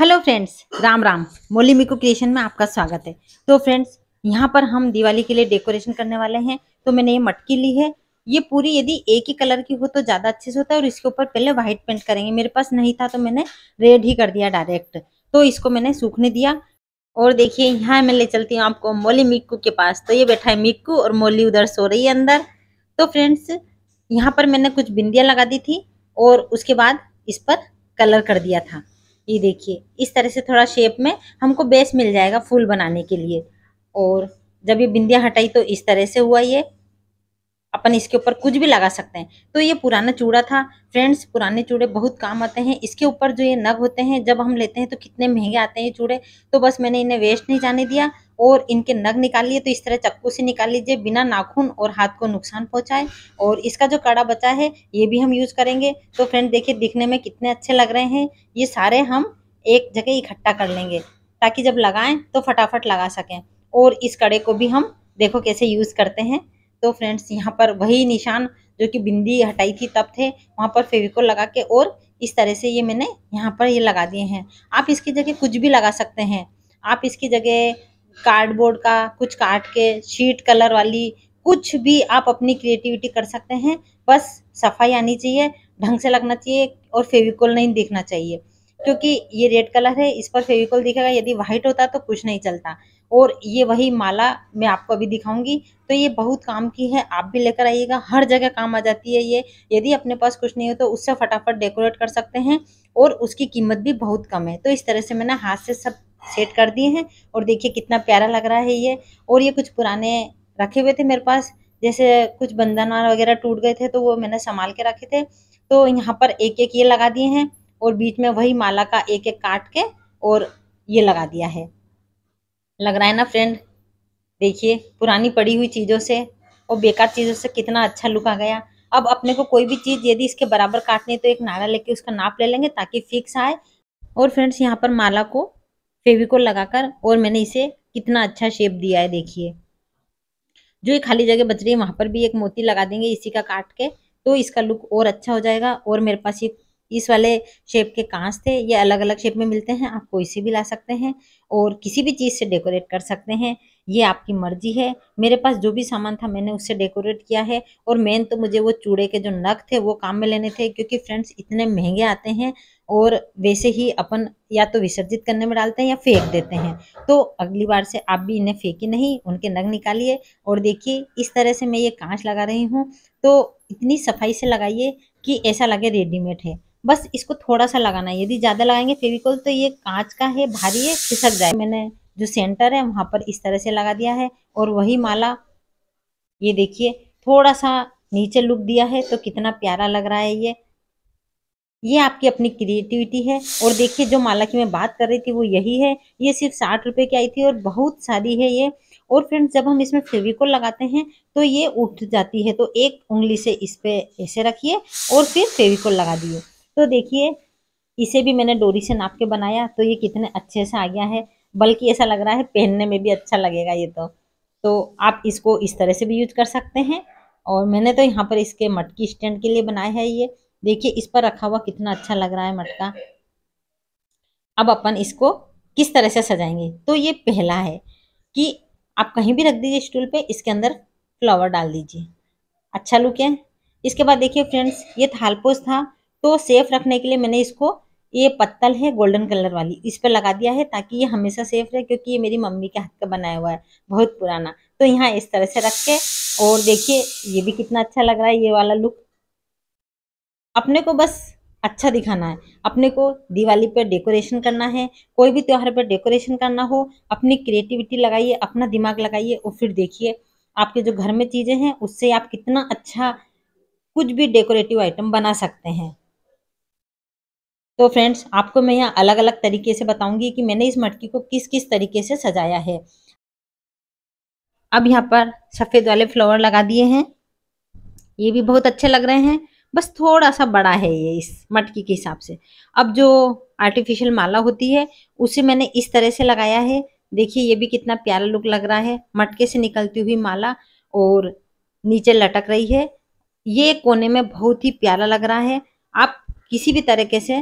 hello friends Ram Ram मोली मिको creation में आपका स्वागत है तो फ्रेंड्स यहाँ पर हम दिवाली के लिए डेकोरेशन करने वाले हैं तो मैंने ये मटकी ली है ये पूरी यदि एक ही कलर की हो तो ज़्यादा अच्छे से होता है और इसके ऊपर पहले व्हाइट पेंट करेंगे मेरे पास नहीं था तो मैंने रेड ही कर दिया डायरेक्ट तो इसको मैंने सूखने दिया और देखिए यहाँ मैं ले चलती हूँ आपको मोली मिक्कू के पास तो ये बैठा है मिक्कू और मोली उधर सो रही है अंदर तो फ्रेंड्स यहाँ पर मैंने कुछ बिंदियाँ लगा दी थी और उसके बाद इस पर कलर कर दिया था ये देखिए इस तरह से थोड़ा शेप में हमको बेस मिल जाएगा फूल बनाने के लिए और जब ये बिंदिया हटाई तो इस तरह से हुआ ये अपन इसके ऊपर कुछ भी लगा सकते हैं तो ये पुराना चूड़ा था फ्रेंड्स पुराने चूड़े बहुत काम आते हैं इसके ऊपर जो ये नग होते हैं जब हम लेते हैं तो कितने महंगे आते हैं ये चूड़े तो बस मैंने इन्हें वेस्ट नहीं जाने दिया और इनके नग निकाल लिए तो इस तरह चक्कू से निकाल लीजिए बिना नाखून और हाथ को नुकसान पहुंचाए और इसका जो कड़ा बचा है ये भी हम यूज़ करेंगे तो फ्रेंड देखिए दिखने में कितने अच्छे लग रहे हैं ये सारे हम एक जगह इकट्ठा कर लेंगे ताकि जब लगाएं तो फटाफट लगा सकें और इस कड़े को भी हम देखो कैसे यूज़ करते हैं तो फ्रेंड्स यहाँ पर वही निशान जो कि बिंदी हटाई थी तब थे वहाँ पर फेविकोल लगा के और इस तरह से ये मैंने यहाँ पर ये लगा दिए हैं आप इसकी जगह कुछ भी लगा सकते हैं आप इसकी जगह कार्डबोर्ड का कुछ काट के शीट कलर वाली कुछ भी आप अपनी क्रिएटिविटी कर सकते हैं बस सफाई आनी चाहिए ढंग से लगना चाहिए और फेविकोल नहीं दिखना चाहिए क्योंकि ये रेड कलर है इस पर फेविकोल दिखेगा यदि व्हाइट होता तो कुछ नहीं चलता और ये वही माला मैं आपको अभी दिखाऊंगी तो ये बहुत काम की है आप भी लेकर आइएगा हर जगह काम आ जाती है ये यदि अपने पास कुछ नहीं हो तो उससे फटाफट डेकोरेट कर सकते हैं और उसकी कीमत भी बहुत कम है तो इस तरह से मैंने हाथ से सब सेट कर दिए हैं और देखिए कितना प्यारा लग रहा है ये और ये कुछ पुराने रखे हुए थे मेरे पास जैसे कुछ बंधन वगैरह टूट गए थे तो वो मैंने संभाल के रखे थे तो यहाँ पर एक एक ये लगा दिए हैं और बीच में वही माला का एक एक काट के और ये लगा दिया है लग रहा है ना फ्रेंड देखिए पुरानी पड़ी हुई चीज़ों से और बेकार चीज़ों से कितना अच्छा लुक आ गया अब अपने को कोई भी चीज़ यदि इसके बराबर काटनी है तो एक नाड़ा लेके उसका नाप ले लेंगे ताकि फिक्स आए और फ्रेंड्स यहाँ पर माला को फेविकोल लगाकर और मैंने इसे कितना अच्छा शेप दिया है देखिए जो ये खाली जगह बच रही है वहाँ पर भी एक मोती लगा देंगे इसी का काट के तो इसका लुक और अच्छा हो जाएगा और मेरे पास ये इस वाले शेप के कांच थे ये अलग अलग शेप में मिलते हैं आप कोई से भी ला सकते हैं और किसी भी चीज़ से डेकोरेट कर सकते हैं ये आपकी मर्जी है मेरे पास जो भी सामान था मैंने उससे डेकोरेट किया है और मेन तो मुझे वो चूड़े के जो नग थे वो काम में लेने थे क्योंकि फ्रेंड्स इतने महंगे आते हैं और वैसे ही अपन या तो विसर्जित करने में डालते हैं या फेंक देते हैं तो अगली बार से आप भी इन्हें फेंकी नहीं उनके नग निकालिए और देखिए इस तरह से मैं ये कांच लगा रही हूँ तो इतनी सफाई से लगाइए कि ऐसा लगे रेडीमेड है बस इसको थोड़ा सा लगाना है यदि ज़्यादा लगाएंगे फेविकोल तो ये कांच का है भारी है खिसक जाए मैंने जो सेंटर है वहां पर इस तरह से लगा दिया है और वही माला ये देखिए थोड़ा सा नीचे लुक दिया है तो कितना प्यारा लग रहा है ये ये आपकी अपनी क्रिएटिविटी है और देखिए जो माला की मैं बात कर रही थी वो यही है ये सिर्फ साठ रुपए की आई थी और बहुत सारी है ये और फ्रेंड्स जब हम इसमें फेविकोल लगाते हैं तो ये उठ जाती है तो एक उंगली से इस पे ऐसे रखिए और फिर फेविकोल लगा दिए तो देखिए इसे भी मैंने डोरी से नाप के बनाया तो ये कितने अच्छे से आ गया है बल्कि ऐसा लग रहा है पहनने में भी अच्छा लगेगा ये तो तो आप इसको इस तरह से भी यूज कर सकते हैं और मैंने तो यहाँ पर इसके मटकी स्टैंड के लिए बनाया है ये देखिए इस पर रखा हुआ कितना अच्छा लग रहा है मटका अब अपन इसको किस तरह से सजाएंगे तो ये पहला है कि आप कहीं भी रख दीजिए स्टूल पे इसके अंदर फ्लावर डाल दीजिए अच्छा लुक है इसके बाद देखिए फ्रेंड्स ये थालपोस था तो सेफ रखने के लिए मैंने इसको ये पत्तल है गोल्डन कलर वाली इस पर लगा दिया है ताकि ये हमेशा सेफ रहे क्योंकि ये मेरी मम्मी के हाथ का बनाया हुआ है बहुत पुराना तो यहाँ इस तरह से रख के और देखिए ये भी कितना अच्छा लग रहा है ये वाला लुक अपने को बस अच्छा दिखाना है अपने को दिवाली पर डेकोरेशन करना है कोई भी त्यौहार पर डेकोरेशन करना हो अपनी क्रिएटिविटी लगाइए अपना दिमाग लगाइए और फिर देखिए आपके जो घर में चीज़ें हैं उससे आप कितना अच्छा कुछ भी डेकोरेटिव आइटम बना सकते हैं तो फ्रेंड्स आपको मैं यहाँ अलग अलग तरीके से बताऊंगी कि मैंने इस मटकी को किस किस तरीके से सजाया है अब यहाँ पर सफ़ेद वाले फ्लावर लगा दिए हैं ये भी बहुत अच्छे लग रहे हैं बस थोड़ा सा बड़ा है ये इस मटकी के हिसाब से अब जो आर्टिफिशियल माला होती है उसे मैंने इस तरह से लगाया है देखिए ये भी कितना प्यारा लुक लग रहा है मटके से निकलती हुई माला और नीचे लटक रही है ये कोने में बहुत ही प्यारा लग रहा है आप किसी भी तरीके से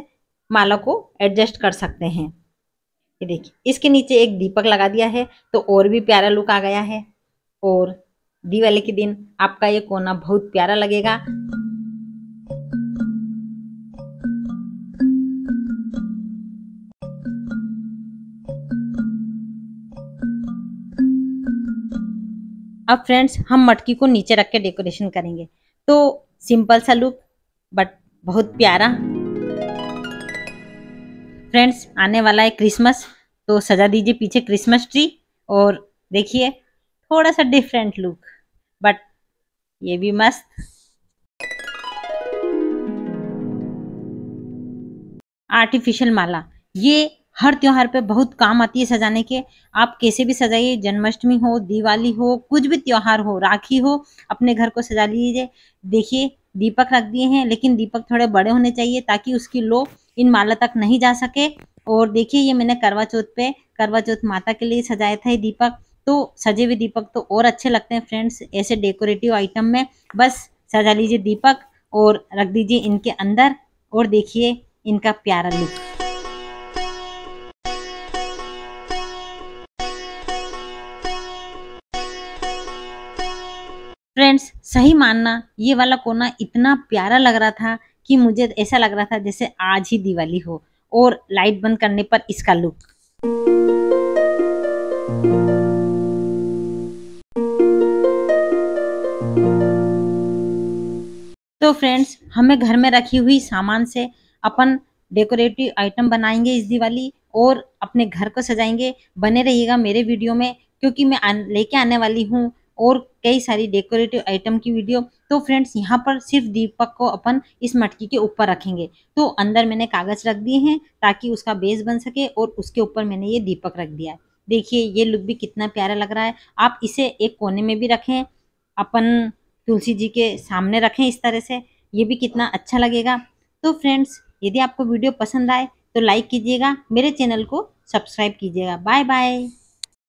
माला को एडजस्ट कर सकते हैं ये देखिए इसके नीचे एक दीपक लगा दिया है तो और भी प्यारा लुक आ गया है और दिवाली के दिन आपका ये कोना बहुत प्यारा लगेगा अब फ्रेंड्स हम मटकी को नीचे रख के डेकोरेशन करेंगे तो सिंपल सा लुक बट बहुत प्यारा फ्रेंड्स आने वाला है क्रिसमस तो सजा दीजिए पीछे क्रिसमस ट्री और देखिए थोड़ा सा डिफरेंट लुक बट ये भी मस्त आर्टिफिशियल माला ये हर त्यौहार पे बहुत काम आती है सजाने के आप कैसे भी सजाइए जन्माष्टमी हो दिवाली हो कुछ भी त्यौहार हो राखी हो अपने घर को सजा लीजिए देखिए दीपक रख दिए हैं लेकिन दीपक थोड़े बड़े होने चाहिए ताकि उसकी लो इन माला तक नहीं जा सके और देखिए ये मैंने करवा चौथ पे करवा चौथ माता के लिए सजाया था ये दीपक तो सजे हुए दीपक तो और अच्छे लगते हैं फ्रेंड्स ऐसे डेकोरेटिव आइटम में बस सजा लीजिए दीपक और रख दीजिए इनके अंदर और देखिए इनका प्यारा लुक फ्रेंड्स सही मानना ये वाला कोना इतना प्यारा लग रहा था कि मुझे ऐसा लग रहा था जैसे आज ही दिवाली हो और लाइट बंद करने पर इसका लुक तो फ्रेंड्स हमें घर में रखी हुई सामान से अपन डेकोरेटिव आइटम बनाएंगे इस दिवाली और अपने घर को सजाएंगे बने रहिएगा मेरे वीडियो में क्योंकि मैं लेके आने वाली हूँ और कई सारी डेकोरेटिव आइटम की वीडियो तो फ्रेंड्स यहाँ पर सिर्फ दीपक को अपन इस मटकी के ऊपर रखेंगे तो अंदर मैंने कागज़ रख दिए हैं ताकि उसका बेस बन सके और उसके ऊपर मैंने ये दीपक रख दिया है देखिए ये लुक भी कितना प्यारा लग रहा है आप इसे एक कोने में भी रखें अपन तुलसी जी के सामने रखें इस तरह से ये भी कितना अच्छा लगेगा तो फ्रेंड्स यदि आपको वीडियो पसंद आए तो लाइक कीजिएगा मेरे चैनल को सब्सक्राइब कीजिएगा बाय बाय